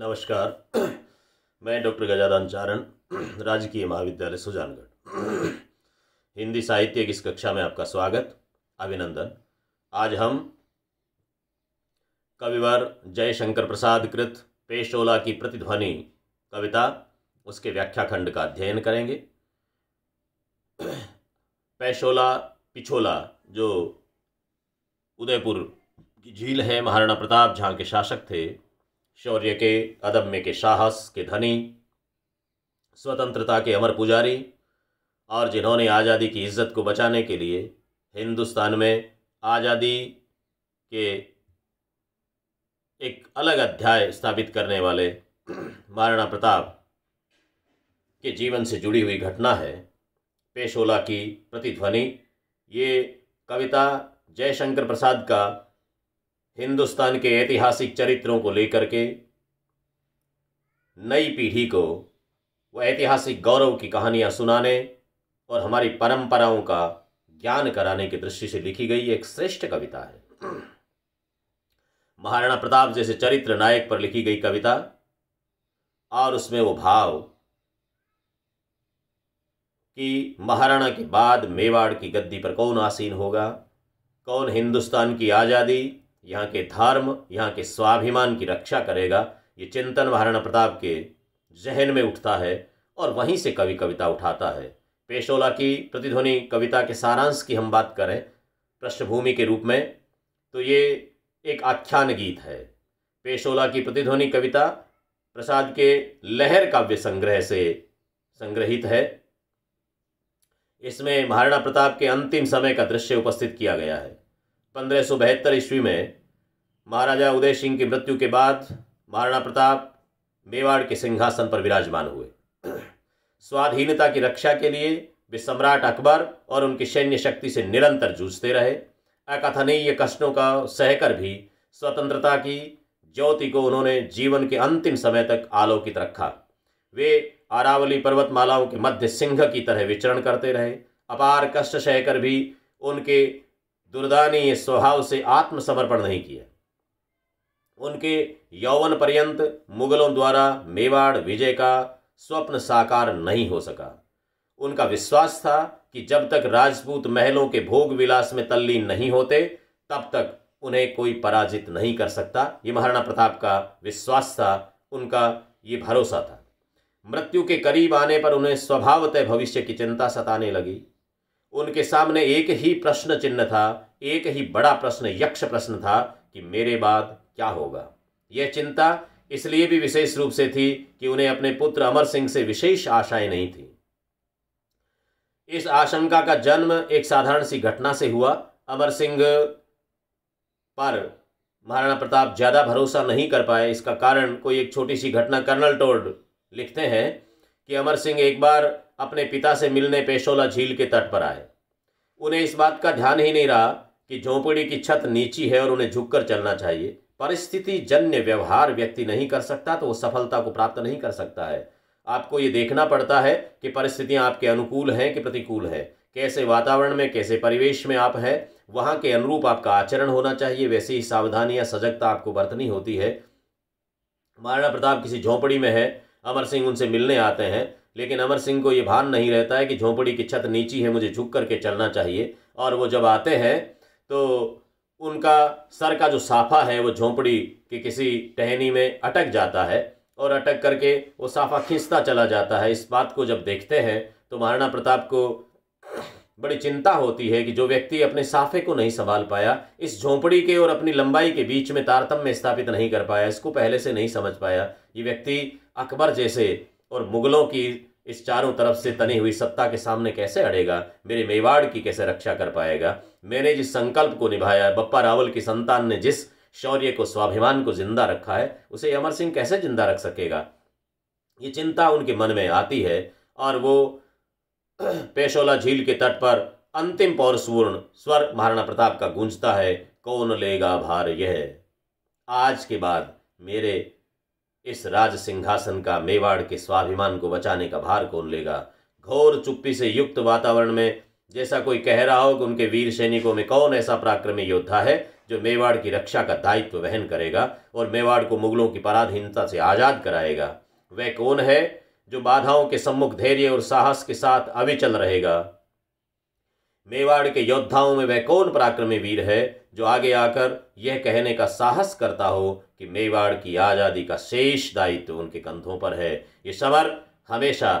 नमस्कार मैं डॉक्टर गजानन चारण राजकीय महाविद्यालय सुजानगढ़ हिंदी साहित्य की इस कक्षा में आपका स्वागत अभिनंदन आज हम कविवर जयशंकर प्रसाद कृत पेशोला की प्रतिध्वनि कविता उसके व्याख्या खंड का अध्ययन करेंगे पेशोला पिछोला जो उदयपुर की झील है महाराणा प्रताप जहाँ के शासक थे शौर्य के अदम्य के साहस के धनी स्वतंत्रता के अमर पुजारी और जिन्होंने आज़ादी की इज्जत को बचाने के लिए हिंदुस्तान में आज़ादी के एक अलग अध्याय स्थापित करने वाले महाराणा प्रताप के जीवन से जुड़ी हुई घटना है पेशोला की प्रतिध्वनि ये कविता जयशंकर प्रसाद का हिंदुस्तान के ऐतिहासिक चरित्रों को लेकर के नई पीढ़ी को वह ऐतिहासिक गौरव की कहानियाँ सुनाने और हमारी परंपराओं का ज्ञान कराने की दृष्टि से लिखी गई एक श्रेष्ठ कविता है महाराणा प्रताप जैसे चरित्र नायक पर लिखी गई कविता और उसमें वो भाव कि महाराणा के बाद मेवाड़ की गद्दी पर कौन आसीन होगा कौन हिंदुस्तान की आज़ादी यहाँ के धर्म यहाँ के स्वाभिमान की रक्षा करेगा ये चिंतन महाराणा प्रताप के जहन में उठता है और वहीं से कवि कविता उठाता है पेशोला की प्रतिध्वनि कविता के सारांश की हम बात करें पृष्ठभूमि के रूप में तो ये एक आख्यान गीत है पेशोला की प्रतिध्वनि कविता प्रसाद के लहर काव्य संग्रह से संग्रहित है इसमें महाराणा प्रताप के अंतिम समय का दृश्य उपस्थित किया गया है पंद्रह सौ बहत्तर ईस्वी में महाराजा उदय सिंह की मृत्यु के बाद महाराणा प्रताप मेवाड़ के सिंहासन पर विराजमान हुए स्वाधीनता की रक्षा के लिए वे सम्राट अकबर और उनकी सैन्य शक्ति से निरंतर जूझते रहे अकथनीय कष्टों का सहकर भी स्वतंत्रता की ज्योति को उन्होंने जीवन के अंतिम समय तक आलोकित रखा वे आरावली पर्वतमालाओं के मध्य सिंह की तरह विचरण करते रहे अपार कष्ट सहकर भी उनके दुर्दा ने स्वभाव से आत्मसमर्पण नहीं किया उनके यौवन पर्यंत मुगलों द्वारा मेवाड़ विजय का स्वप्न साकार नहीं हो सका उनका विश्वास था कि जब तक राजपूत महलों के भोग विलास में तल्लीन नहीं होते तब तक उन्हें कोई पराजित नहीं कर सकता ये महाराणा प्रताप का विश्वास था उनका ये भरोसा था मृत्यु के करीब आने पर उन्हें स्वभावतः भविष्य की चिंता सताने लगी उनके सामने एक ही प्रश्न चिन्ह था एक ही बड़ा प्रश्न यक्ष प्रश्न था कि मेरे बाद क्या होगा यह चिंता इसलिए भी विशेष रूप से थी कि उन्हें अपने पुत्र अमर सिंह से विशेष आशाएं नहीं थी इस आशंका का जन्म एक साधारण सी घटना से हुआ अमर सिंह पर महाराणा प्रताप ज़्यादा भरोसा नहीं कर पाए इसका कारण कोई एक छोटी सी घटना कर्नल टोल्ड लिखते हैं कि अमर सिंह एक बार अपने पिता से मिलने पेशोला झील के तट पर आए उन्हें इस बात का ध्यान ही नहीं रहा कि झोंपड़ी की छत नीची है और उन्हें झुककर चलना चाहिए परिस्थिति जन्य व्यवहार व्यक्ति नहीं कर सकता तो वो सफलता को प्राप्त नहीं कर सकता है आपको ये देखना पड़ता है कि परिस्थितियां आपके अनुकूल हैं कि प्रतिकूल हैं कैसे वातावरण में कैसे परिवेश में आप हैं वहाँ के अनुरूप आपका आचरण होना चाहिए वैसे ही सावधानी या सजगता आपको बरतनी होती है महाराणा प्रताप किसी झोंपड़ी में है अमर सिंह उनसे मिलने आते हैं लेकिन अमर सिंह को ये भान नहीं रहता है कि झोंपड़ी की छत नीची है मुझे झुक करके चलना चाहिए और वो जब आते हैं तो उनका सर का जो साफा है वो झोंपड़ी के किसी टहनी में अटक जाता है और अटक करके वो साफा खींचता चला जाता है इस बात को जब देखते हैं तो महाराणा प्रताप को बड़ी चिंता होती है कि जो व्यक्ति अपने साफे को नहीं संभाल पाया इस झोंपड़ी के और अपनी लंबाई के बीच में तारतम्य स्थापित नहीं कर पाया इसको पहले से नहीं समझ पाया ये व्यक्ति अकबर जैसे और मुगलों की इस चारों तरफ से तनी हुई सत्ता के सामने कैसे अड़ेगा मेरे मेवाड़ की कैसे रक्षा कर पाएगा मैंने जिस संकल्प को निभाया बप्पा रावल की संतान ने जिस शौर्य को स्वाभिमान को जिंदा रखा है उसे अमर सिंह कैसे जिंदा रख सकेगा ये चिंता उनके मन में आती है और वो पेशोला झील के तट पर अंतिम पौर सुवर्ण स्वर महाराणा प्रताप का गूंजता है कौन लेगा भार यह आज के बाद मेरे इस राज सिंहासन का मेवाड़ के स्वाभिमान को बचाने का भार कौन लेगा घोर चुप्पी से युक्त वातावरण में जैसा कोई कह रहा हो कि उनके वीर सैनिकों में कौन ऐसा पराक्रमी योद्धा है जो मेवाड़ की रक्षा का दायित्व वहन करेगा और मेवाड़ को मुगलों की पराधीनता से आज़ाद कराएगा वह कौन है जो बाधाओं के सम्मुख धैर्य और साहस के साथ अविचल रहेगा मेवाड़ के योद्धाओं में वह कौन पराक्रमी वीर है जो आगे आकर यह कहने का साहस करता हो कि मेवाड़ की आज़ादी का शेष दायित्व उनके कंधों पर है ये समर हमेशा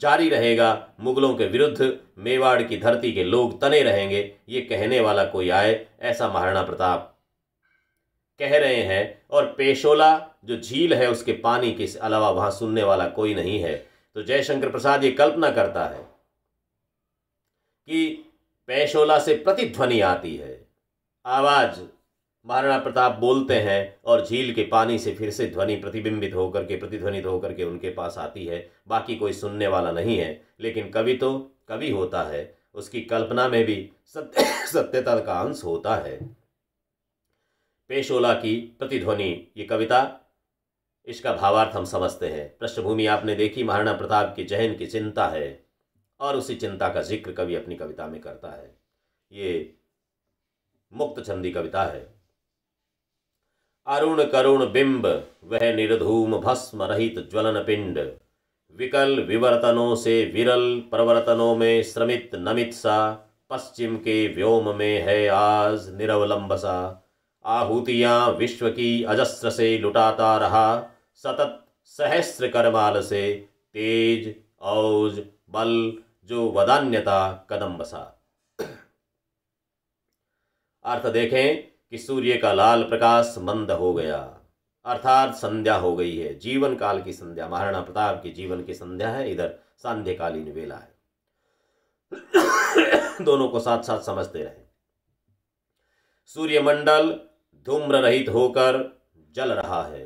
जारी रहेगा मुगलों के विरुद्ध मेवाड़ की धरती के लोग तने रहेंगे ये कहने वाला कोई आए ऐसा महाराणा प्रताप कह रहे हैं और पेशोला जो झील है उसके पानी के अलावा वहां सुनने वाला कोई नहीं है तो जयशंकर प्रसाद ये कल्पना करता है कि पैशोला से प्रतिध्वनि आती है आवाज महाराणा प्रताप बोलते हैं और झील के पानी से फिर से ध्वनि प्रतिबिंबित होकर के प्रतिध्वनित होकर के उनके पास आती है बाकी कोई सुनने वाला नहीं है लेकिन कवि तो कवि होता है उसकी कल्पना में भी सत्य सत्यता का अंश होता है पेशोला की प्रतिध्वनि ये कविता इसका भावार्थ हम समझते हैं पृष्ठभूमि आपने देखी महाराणा प्रताप की जहन की चिंता है और उसी चिंता का जिक्र कवि अपनी कविता में करता है ये मुक्त छंदी कविता है अरुण करुण बिंब वह निर्धूम भस्म रहित ज्वलन पिंड विकल विवर्तनों से विरल प्रवर्तनों में श्रमित नमित सा पश्चिम के व्योम में है आज निरवलंब सा आहूतियां विश्व की अजस्त्र से लुटाता रहा सतत सहस्र करमाल से तेज औज बल जो वदान्यता कदम बसा अर्थ देखें कि सूर्य का लाल प्रकाश मंद हो गया अर्थात संध्या हो गई है जीवन काल की संध्या महाराणा प्रताप की जीवन की संध्या है इधर सांध्यकालीन वेला है दोनों को साथ साथ समझते रहे सूर्यमंडल धूम्र रहित होकर जल रहा है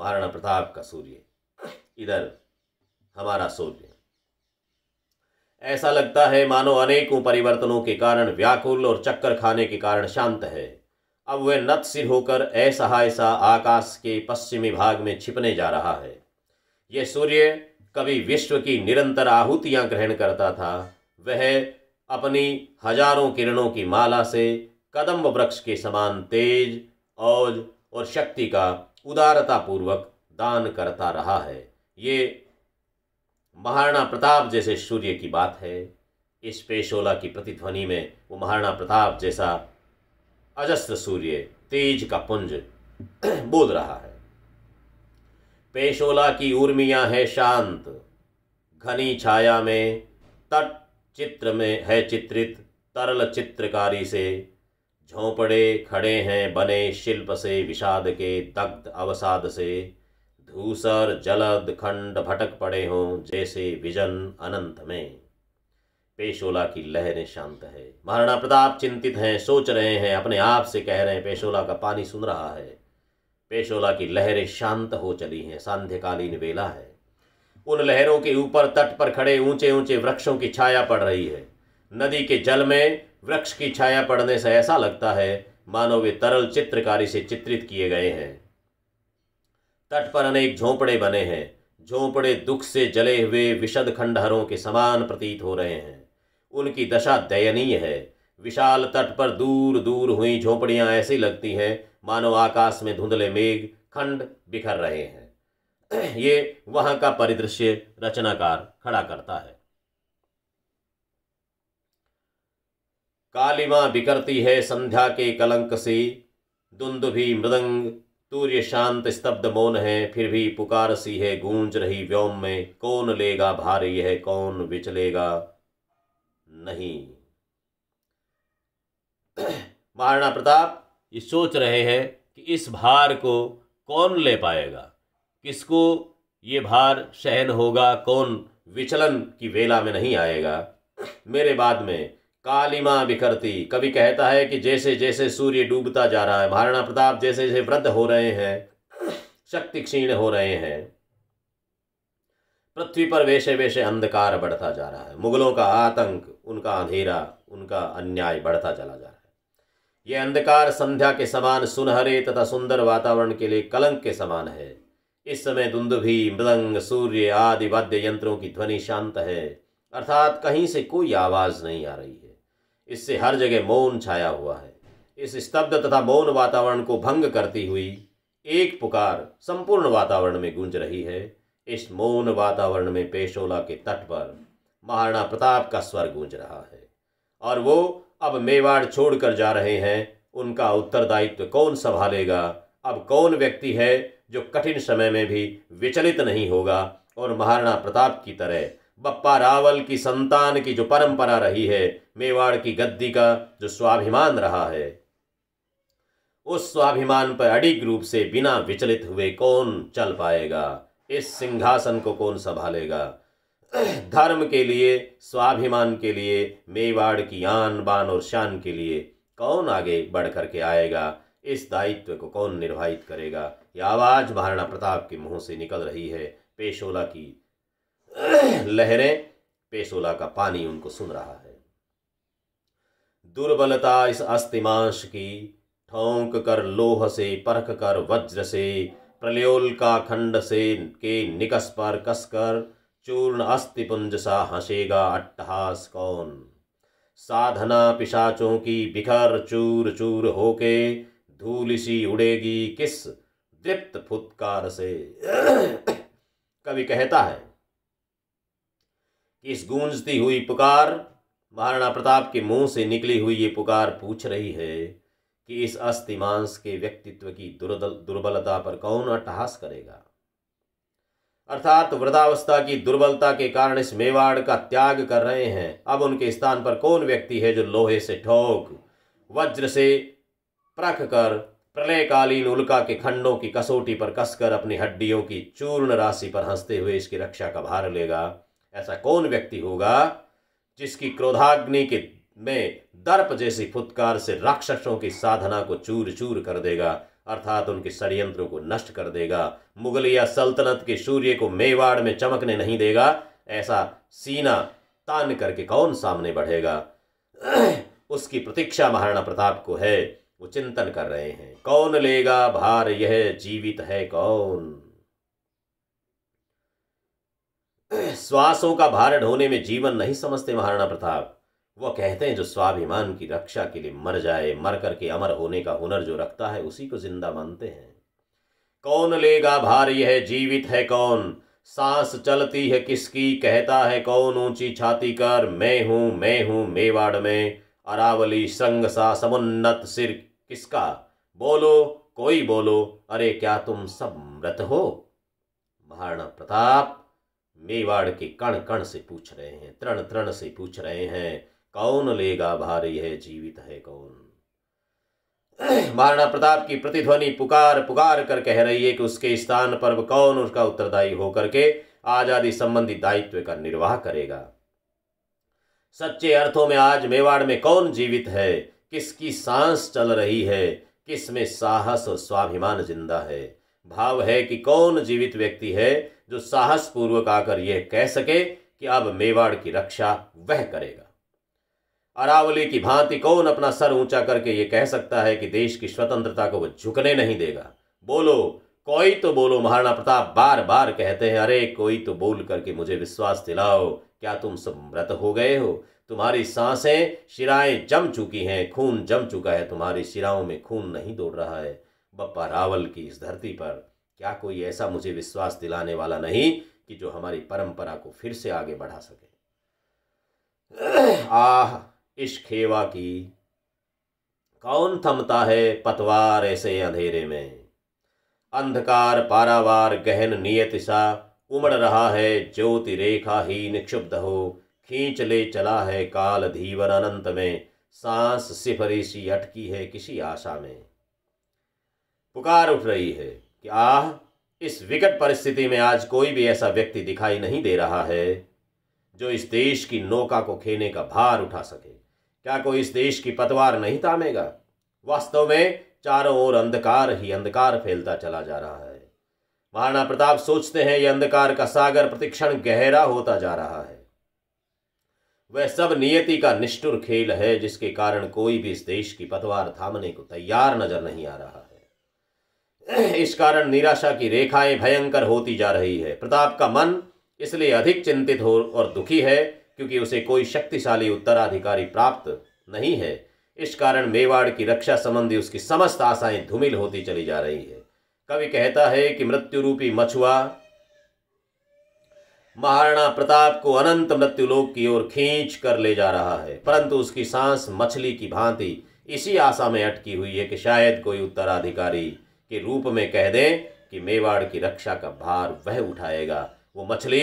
महाराणा प्रताप का सूर्य इधर हमारा सूर्य ऐसा लगता है मानो अनेकों परिवर्तनों के कारण व्याकुल और चक्कर खाने के कारण शांत है अब वह नत सिर होकर ऐसा सा आकाश के पश्चिमी भाग में छिपने जा रहा है यह सूर्य कभी विश्व की निरंतर आहुतियां ग्रहण करता था वह अपनी हजारों किरणों की माला से कदम्ब वृक्ष के समान तेज औज और शक्ति का उदारतापूर्वक दान करता रहा है ये महाराणा प्रताप जैसे सूर्य की बात है इस पेशोला की प्रतिध्वनि में वो महाराणा प्रताप जैसा अजस्त्र सूर्य तेज का पुंज बोल रहा है पेशोला की उर्मिया है शांत घनी छाया में तट चित्र में है चित्रित तरल चित्रकारी से झोंपड़े खड़े हैं बने शिल्प से विषाद के दग्ध अवसाद से धूसर जलद खंड भटक पड़े हों जैसे विजन अनंत में पेशोला की लहरें शांत है महाराणा प्रताप चिंतित हैं सोच रहे हैं अपने आप से कह रहे हैं पेशोला का पानी सुन रहा है पेशोला की लहरें शांत हो चली हैं सांध्यकालीन वेला है उन लहरों के ऊपर तट पर खड़े ऊंचे ऊंचे वृक्षों की छाया पड़ रही है नदी के जल में वृक्ष की छाया पड़ने से ऐसा लगता है मानो वे तरल चित्रकारी से चित्रित किए गए हैं तट पर अनेक झोंपड़े बने हैं झोंपड़े दुख से जले हुए विशद खंडहरों के समान प्रतीत हो रहे हैं उनकी दशा दयनीय है विशाल तट पर दूर दूर हुई झोंपड़ियां ऐसी लगती हैं मानो आकाश में धुंधले मेघ खंड बिखर रहे हैं ये वहां का परिदृश्य रचनाकार खड़ा करता है कालिमा बिखरती है संध्या के कलंक से भी मृदंग तूर्य शांत स्तब्ध मौन है फिर भी पुकार सी है गूंज रही व्योम में कौन लेगा भारी है कौन विचलेगा नहीं महाराणा प्रताप ये सोच रहे हैं कि इस भार को कौन ले पाएगा किसको ये भार सहन होगा कौन विचलन की वेला में नहीं आएगा मेरे बाद में कालिमा बिखरती कवि कहता है कि जैसे जैसे सूर्य डूबता जा रहा है महाराणा प्रताप जैसे जैसे वृद्ध हो रहे हैं शक्ति क्षीण हो रहे हैं पृथ्वी पर वैसे वैसे अंधकार बढ़ता जा रहा है मुगलों का आतंक उनका अंधेरा उनका अन्याय बढ़ता चला जा रहा है यह अंधकार संध्या के समान सुनहरे तथा सुंदर वातावरण के लिए कलंक के समान है इस समय धुंधुभी मृदंग सूर्य आदि वाद्य यंत्रों की ध्वनि शांत है अर्थात कहीं से कोई आवाज़ नहीं आ रही है इससे हर जगह मौन छाया हुआ है इस स्तब्ध तथा मौन वातावरण को भंग करती हुई एक पुकार संपूर्ण वातावरण में गूंज रही है इस मौन वातावरण में पेशोला के तट पर महाराणा प्रताप का स्वर गूंज रहा है और वो अब मेवाड़ छोड़कर जा रहे हैं उनका उत्तरदायित्व कौन संभालेगा अब कौन व्यक्ति है जो कठिन समय में भी विचलित नहीं होगा और महाराणा प्रताप की तरह बप्पा रावल की संतान की जो परंपरा रही है मेवाड़ की गद्दी का जो स्वाभिमान रहा है उस स्वाभिमान पर अडिग रूप से बिना विचलित हुए कौन चल पाएगा इस सिंहासन को कौन संभालेगा धर्म के लिए स्वाभिमान के लिए मेवाड़ की आन बान और शान के लिए कौन आगे बढ़ करके आएगा इस दायित्व को कौन निर्वाहित करेगा यह आवाज़ महाराणा प्रताप के मुंह से निकल रही है पेशोला की लहरें पेशोला का पानी उनको सुन रहा है दुर्बलता इस अस्थिमांश की ठोंक कर लोह से परख कर वज्र से प्रलयोल का खंड से के निकस पर कसकर चूर्ण अस्थिपुंज सा हंसेगा अट्टहास कौन साधना पिशाचों की बिखर चूर चूर होके धूल सी उड़ेगी किस दृप्त फुत्कार से कवि कहता है इस गूंजती हुई पुकार महाराणा प्रताप के मुंह से निकली हुई ये पुकार पूछ रही है कि इस अस्थिमांस के व्यक्तित्व की दुर्बलता पर कौन अट्टहास करेगा अर्थात वृद्धावस्था की दुर्बलता के कारण इस मेवाड़ का त्याग कर रहे हैं अब उनके स्थान पर कौन व्यक्ति है जो लोहे से ठोक वज्र से प्रख कर प्रलयकालीन उल्का के खंडों की कसौटी पर कसकर अपनी हड्डियों की चूर्ण राशि पर हंसते हुए इसकी रक्षा का भार लेगा ऐसा कौन व्यक्ति होगा जिसकी क्रोधाग्नि के में दर्प जैसी फुतकार से राक्षसों की साधना को चूर चूर कर देगा अर्थात उनके षडयंत्रों को नष्ट कर देगा मुगलिया सल्तनत के सूर्य को मेवाड़ में चमकने नहीं देगा ऐसा सीना तान करके कौन सामने बढ़ेगा उसकी प्रतीक्षा महाराणा प्रताप को है वो चिंतन कर रहे हैं कौन लेगा भार यह जीवित है कौन श्वासों का भार ढोने में जीवन नहीं समझते महाराणा प्रताप वह कहते हैं जो स्वाभिमान की रक्षा के लिए मर जाए मर करके अमर होने का हुनर जो रखता है उसी को जिंदा मानते हैं कौन लेगा भार यह जीवित है कौन सांस चलती है किसकी कहता है कौन ऊंची छाती कर मैं हूं मैं हूं मेवाड़ में अरावली संग सा समुन्नत सिर किसका बोलो कोई बोलो अरे क्या तुम सब मृत हो महाराणा प्रताप मेवाड़ के कण कण से पूछ रहे हैं तृण तृण से पूछ रहे हैं कौन लेगा भारी है जीवित है कौन महाराणा प्रताप की प्रतिध्वनि पुकार पुकार कर कह रही है कि उसके स्थान पर कौन उसका उत्तरदायी होकर के आजादी संबंधी दायित्व का निर्वाह करेगा सच्चे अर्थों में आज मेवाड़ में कौन जीवित है किसकी सांस चल रही है किस में साहस और स्वाभिमान जिंदा है भाव है कि कौन जीवित व्यक्ति है जो साहस पूर्वक आकर यह कह सके कि अब मेवाड़ की रक्षा वह करेगा अरावली की भांति कौन अपना सर ऊंचा करके ये कह सकता है कि देश की स्वतंत्रता को वह झुकने नहीं देगा बोलो कोई तो बोलो महाराणा प्रताप बार बार कहते हैं अरे कोई तो बोल करके मुझे विश्वास दिलाओ क्या तुम सब मृत हो गए हो तुम्हारी सांसें शिराएं जम चुकी हैं खून जम चुका है तुम्हारी शिराओं में खून नहीं दौड़ रहा है बप्पा रावल की इस धरती पर क्या कोई ऐसा मुझे विश्वास दिलाने वाला नहीं कि जो हमारी परंपरा को फिर से आगे बढ़ा सके आह इश्क खेवा की कौन थमता है पतवार ऐसे अंधेरे में अंधकार पारावार गहन नियत सा उमड़ रहा है ज्योति रेखा ही निक्षुब्ध हो खींच ले चला है काल धीवर अनंत में सांस सिफरी सी अटकी है किसी आशा में पुकार उठ रही है क्या इस विकट परिस्थिति में आज कोई भी ऐसा व्यक्ति दिखाई नहीं दे रहा है जो इस देश की नौका को खेने का भार उठा सके क्या कोई इस देश की पतवार नहीं थामेगा वास्तव में चारों ओर अंधकार ही अंधकार फैलता चला जा रहा है महाराणा प्रताप सोचते हैं यह अंधकार का सागर प्रतिक्षण गहरा होता जा रहा है वह सब नियति का निष्ठुर खेल है जिसके कारण कोई भी इस देश की पतवार थामने को तैयार नजर नहीं आ रहा इस कारण निराशा की रेखाएं भयंकर होती जा रही है प्रताप का मन इसलिए अधिक चिंतित हो और दुखी है क्योंकि उसे कोई शक्तिशाली उत्तराधिकारी प्राप्त नहीं है इस कारण मेवाड़ की रक्षा संबंधी उसकी समस्त आशाएं धूमिल होती चली जा रही है कवि कहता है कि मृत्यु रूपी मछुआ महाराणा प्रताप को अनंत मृत्युलोक की ओर खींच कर ले जा रहा है परंतु उसकी सांस मछली की भांति इसी आशा में अटकी हुई है कि शायद कोई उत्तराधिकारी के रूप में कह दें कि मेवाड़ की रक्षा का भार वह उठाएगा वो मछली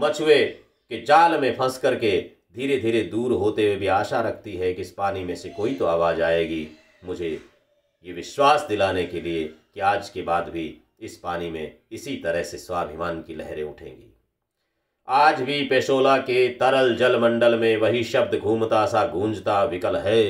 मछुए के जाल में फंस करके धीरे धीरे दूर होते हुए भी आशा रखती है कि इस पानी में से कोई तो आवाज़ आएगी मुझे ये विश्वास दिलाने के लिए कि आज के बाद भी इस पानी में इसी तरह से स्वाभिमान की लहरें उठेंगी आज भी पेशोला के तरल जल मंडल में वही शब्द घूमता सा गूंजता विकल है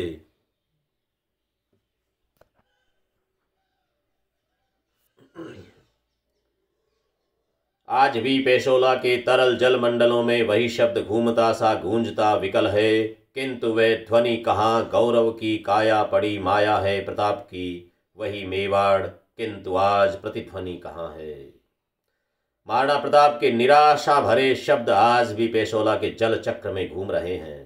आज भी पेशोला के तरल जल मंडलों में वही शब्द घूमता सा गूंजता विकल है किंतु वे ध्वनि कहाँ गौरव की काया पड़ी माया है प्रताप की वही मेवाड़ किंतु आज प्रतिध्वनि कहाँ है महाराणा प्रताप के निराशा भरे शब्द आज भी पेशोला के जल चक्र में घूम रहे हैं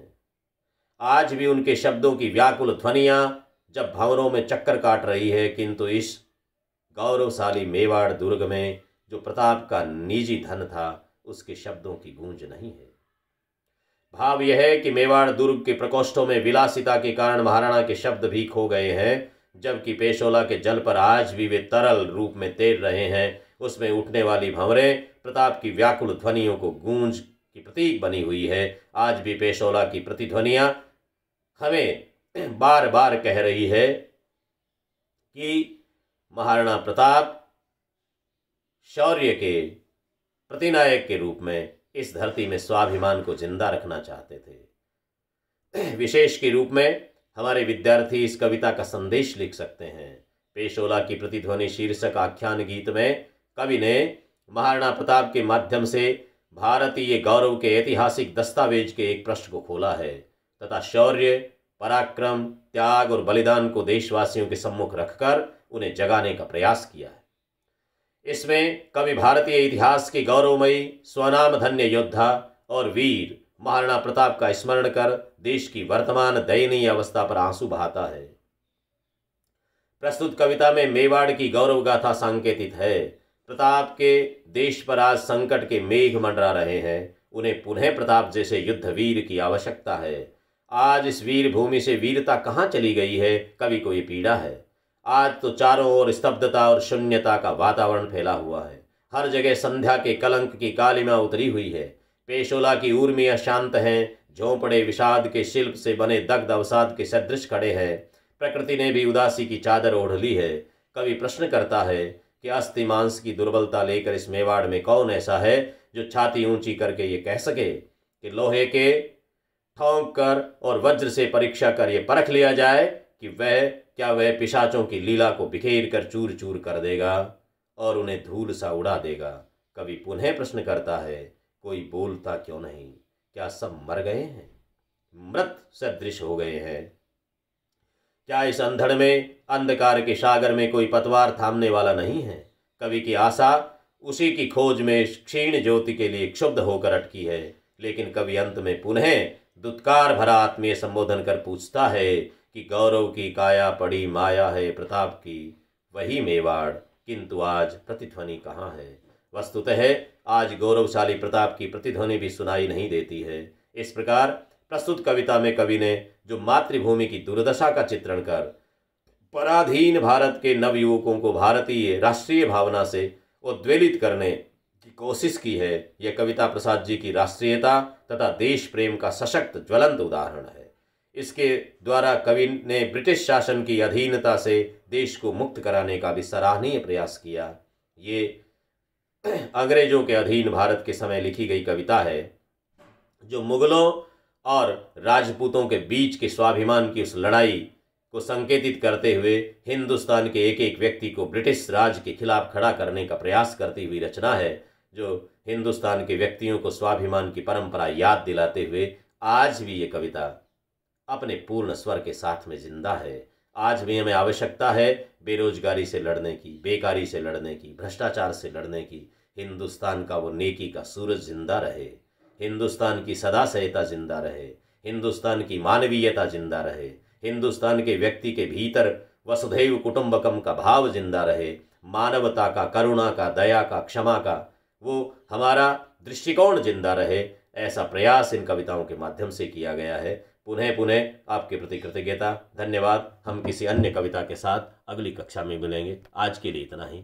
आज भी उनके शब्दों की व्याकुल ध्वनियां जब भवनों में चक्कर काट रही है किंतु इस गौरवशाली मेवाड़ दुर्ग में जो प्रताप का निजी धन था उसके शब्दों की गूंज नहीं है भाव यह है कि मेवाड़ दुर्ग के प्रकोष्ठों में विलासिता के कारण महाराणा के शब्द भी खो गए हैं जबकि पेशोला के जल पर आज भी वे तरल रूप में तैर रहे हैं उसमें उठने वाली भंवरें प्रताप की व्याकुल ध्वनियों को गूंज की प्रतीक बनी हुई है आज भी पेशोला की प्रतिध्वनियां हमें बार बार कह रही है कि महाराणा प्रताप शौर्य के प्रतिनायक के रूप में इस धरती में स्वाभिमान को जिंदा रखना चाहते थे विशेष के रूप में हमारे विद्यार्थी इस कविता का संदेश लिख सकते हैं पेशोला की प्रतिध्वनि शीर्षक आख्यान गीत में कवि ने महाराणा प्रताप के माध्यम से भारतीय गौरव के ऐतिहासिक दस्तावेज के एक प्रश्न को खोला है तथा शौर्य पराक्रम त्याग और बलिदान को देशवासियों के सम्मुख रखकर उन्हें जगाने का प्रयास किया है इसमें कवि भारतीय इतिहास के गौरवमयी स्वनाम धन्य योद्धा और वीर महाराणा प्रताप का स्मरण कर देश की वर्तमान दयनीय अवस्था पर आंसू बहाता है प्रस्तुत कविता में मेवाड़ की गौरव गाथा सांकेतित है प्रताप के देश पर आज संकट के मेघ मंडरा रहे हैं उन्हें पुनः प्रताप जैसे युद्धवीर की आवश्यकता है आज इस वीर भूमि से वीरता कहाँ चली गई है कवि को ये पीड़ा है आज तो चारों ओर स्तब्धता और शून्यता का वातावरण फैला हुआ है हर जगह संध्या के कलंक की कालिमा उतरी हुई है पेशोला की ऊर्मियाँ शांत हैं झोंपड़े विषाद के शिल्प से बने दग्ध अवसाद के सदृश खड़े हैं प्रकृति ने भी उदासी की चादर ओढ़ ली है कवि प्रश्न करता है कि अस्थि मांस की दुर्बलता लेकर इस मेवाड़ में कौन ऐसा है जो छाती ऊंची करके ये कह सके कि लोहे के ठोंक कर और वज्र से परीक्षा कर ये परख लिया जाए कि वह क्या वह पिशाचों की लीला को बिखेर कर चूर चूर कर देगा और उन्हें धूल सा उड़ा देगा कभी पुनः प्रश्न करता है कोई बोलता क्यों नहीं क्या सब मर गए हैं मृत सदृश हो गए हैं क्या इस अंधड़ में अंधकार के सागर में कोई पतवार थामने वाला नहीं है कवि की आशा उसी की खोज में क्षीण ज्योति के लिए क्षुब्ध होकर अटकी है लेकिन कवि अंत में पुनः दुत्कार भरा आत्मीय संबोधन कर पूछता है कि गौरव की काया पड़ी माया है प्रताप की वही मेवाड़ किंतु आज प्रतिध्वनि कहाँ है वस्तुतः आज गौरवशाली प्रताप की प्रतिध्वनि भी सुनाई नहीं देती है इस प्रकार प्रस्तुत कविता में कवि ने जो मातृभूमि की दुर्दशा का चित्रण कर पराधीन भारत के नवयुवकों को भारतीय राष्ट्रीय भावना से उद्वेलित करने की कोशिश की है यह कविता प्रसाद जी की राष्ट्रीयता तथा देश प्रेम का सशक्त ज्वलंत उदाहरण है इसके द्वारा कवि ने ब्रिटिश शासन की अधीनता से देश को मुक्त कराने का भी सराहनीय प्रयास किया ये अंग्रेजों के अधीन भारत के समय लिखी गई कविता है जो मुगलों और राजपूतों के बीच के स्वाभिमान की उस लड़ाई को संकेतित करते हुए हिंदुस्तान के एक एक व्यक्ति को ब्रिटिश राज के खिलाफ खड़ा करने का प्रयास करती हुई रचना है जो हिंदुस्तान के व्यक्तियों को स्वाभिमान की परंपरा याद दिलाते हुए आज भी ये कविता अपने पूर्ण स्वर के साथ में जिंदा है आज भी हमें आवश्यकता है बेरोजगारी से लड़ने की बेकारी से लड़ने की भ्रष्टाचार से लड़ने की हिंदुस्तान का वो नेकी का सूरज जिंदा रहे हिंदुस्तान की सदा सहायता जिंदा रहे हिंदुस्तान की मानवीयता जिंदा रहे हिंदुस्तान के व्यक्ति के भीतर वसुधैव कुटुंबकम का भाव जिंदा रहे मानवता का करुणा का दया का क्षमा का वो हमारा दृष्टिकोण जिंदा रहे ऐसा प्रयास इन कविताओं के माध्यम से किया गया है पुनः पुनः आपके प्रति कृतज्ञता धन्यवाद हम किसी अन्य कविता के साथ अगली कक्षा में मिलेंगे आज के लिए इतना ही